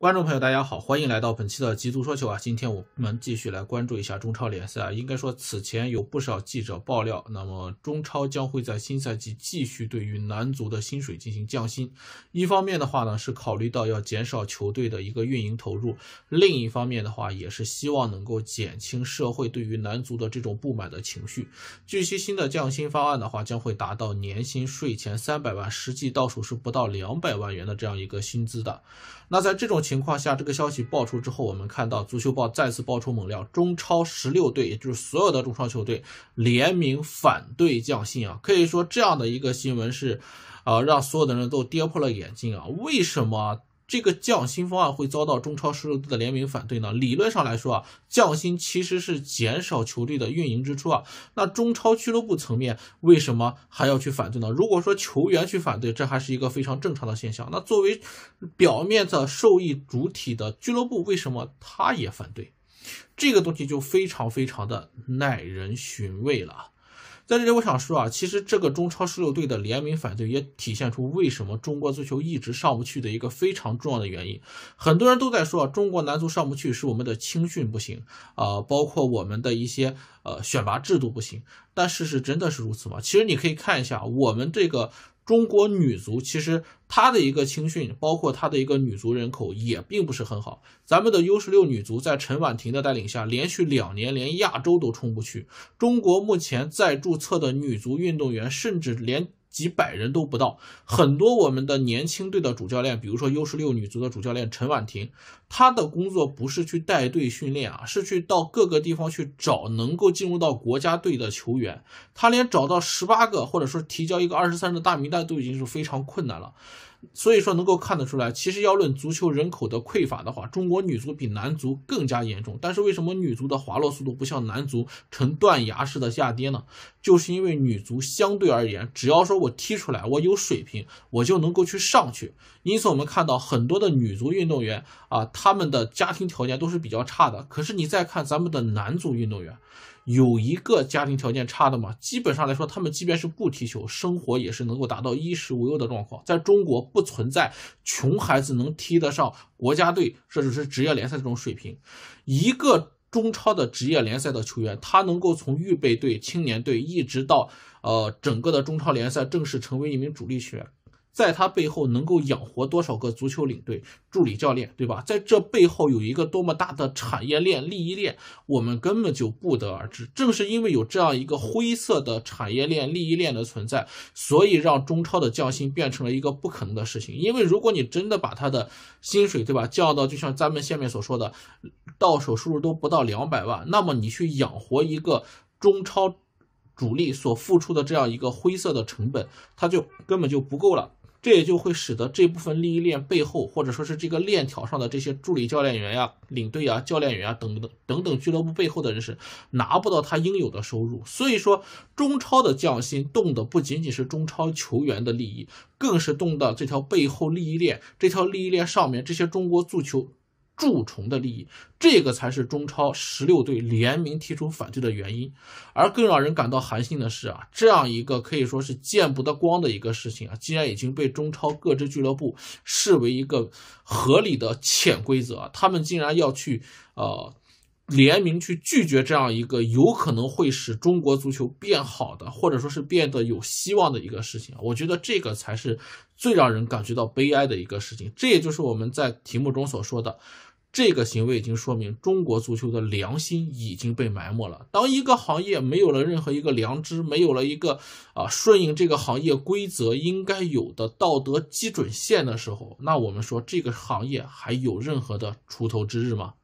观众朋友，大家好，欢迎来到本期的《极速说球》啊！今天我们继续来关注一下中超联赛啊。应该说，此前有不少记者爆料，那么中超将会在新赛季继续对于男足的薪水进行降薪。一方面的话呢，是考虑到要减少球队的一个运营投入；另一方面的话，也是希望能够减轻社会对于男足的这种不满的情绪。据悉，新的降薪方案的话，将会达到年薪税前三百万，实际到手是不到两百万元的这样一个薪资的。那在这种情情况下，这个消息爆出之后，我们看到《足球报》再次爆出猛料，中超十六队，也就是所有的中超球队联名反对降薪啊！可以说，这样的一个新闻是，呃，让所有的人都跌破了眼镜啊！为什么？这个降薪方案会遭到中超十六队的联名反对呢？理论上来说啊，降薪其实是减少球队的运营支出啊。那中超俱乐部层面为什么还要去反对呢？如果说球员去反对，这还是一个非常正常的现象。那作为表面的受益主体的俱乐部，为什么他也反对？这个东西就非常非常的耐人寻味了。在这里，我想说啊，其实这个中超十六队的联名反对也体现出为什么中国足球一直上不去的一个非常重要的原因。很多人都在说，中国男足上不去是我们的青训不行，呃，包括我们的一些呃选拔制度不行。但事实真的是如此吗？其实你可以看一下我们这个。中国女足其实她的一个青训，包括她的一个女足人口也并不是很好。咱们的 u 十六女足在陈婉婷的带领下，连续两年连亚洲都冲不去。中国目前在注册的女足运动员，甚至连。几百人都不到，很多我们的年轻队的主教练，比如说 u 十六女足的主教练陈婉婷，她的工作不是去带队训练啊，是去到各个地方去找能够进入到国家队的球员，她连找到十八个，或者说提交一个二十三的大名单，都已经是非常困难了。所以说，能够看得出来，其实要论足球人口的匮乏的话，中国女足比男足更加严重。但是为什么女足的滑落速度不像男足呈断崖式的下跌呢？就是因为女足相对而言，只要说我踢出来，我有水平，我就能够去上去。因此，我们看到很多的女足运动员啊，他们的家庭条件都是比较差的。可是你再看咱们的男足运动员。有一个家庭条件差的嘛，基本上来说，他们即便是不踢球，生活也是能够达到衣食无忧的状况。在中国不存在穷孩子能踢得上国家队，甚至是职业联赛这种水平。一个中超的职业联赛的球员，他能够从预备队、青年队，一直到呃整个的中超联赛正式成为一名主力球员。在他背后能够养活多少个足球领队、助理教练，对吧？在这背后有一个多么大的产业链、利益链，我们根本就不得而知。正是因为有这样一个灰色的产业链、利益链的存在，所以让中超的降薪变成了一个不可能的事情。因为如果你真的把他的薪水，对吧，降到就像咱们下面所说的，到手收入都不到两百万，那么你去养活一个中超主力所付出的这样一个灰色的成本，他就根本就不够了。这也就会使得这部分利益链背后，或者说是这个链条上的这些助理教练员呀、领队啊、教练员啊等等等等俱乐部背后的人士拿不到他应有的收入。所以说，中超的降薪动的不仅仅是中超球员的利益，更是动到这条背后利益链，这条利益链上面这些中国足球。蛀虫的利益，这个才是中超十六队联名提出反对的原因。而更让人感到寒心的是啊，这样一个可以说是见不得光的一个事情啊，竟然已经被中超各支俱乐部视为一个合理的潜规则，他们竟然要去呃联名去拒绝这样一个有可能会使中国足球变好的，或者说是变得有希望的一个事情啊，我觉得这个才是最让人感觉到悲哀的一个事情。这也就是我们在题目中所说的。这个行为已经说明中国足球的良心已经被埋没了。当一个行业没有了任何一个良知，没有了一个啊顺应这个行业规则应该有的道德基准线的时候，那我们说这个行业还有任何的出头之日吗？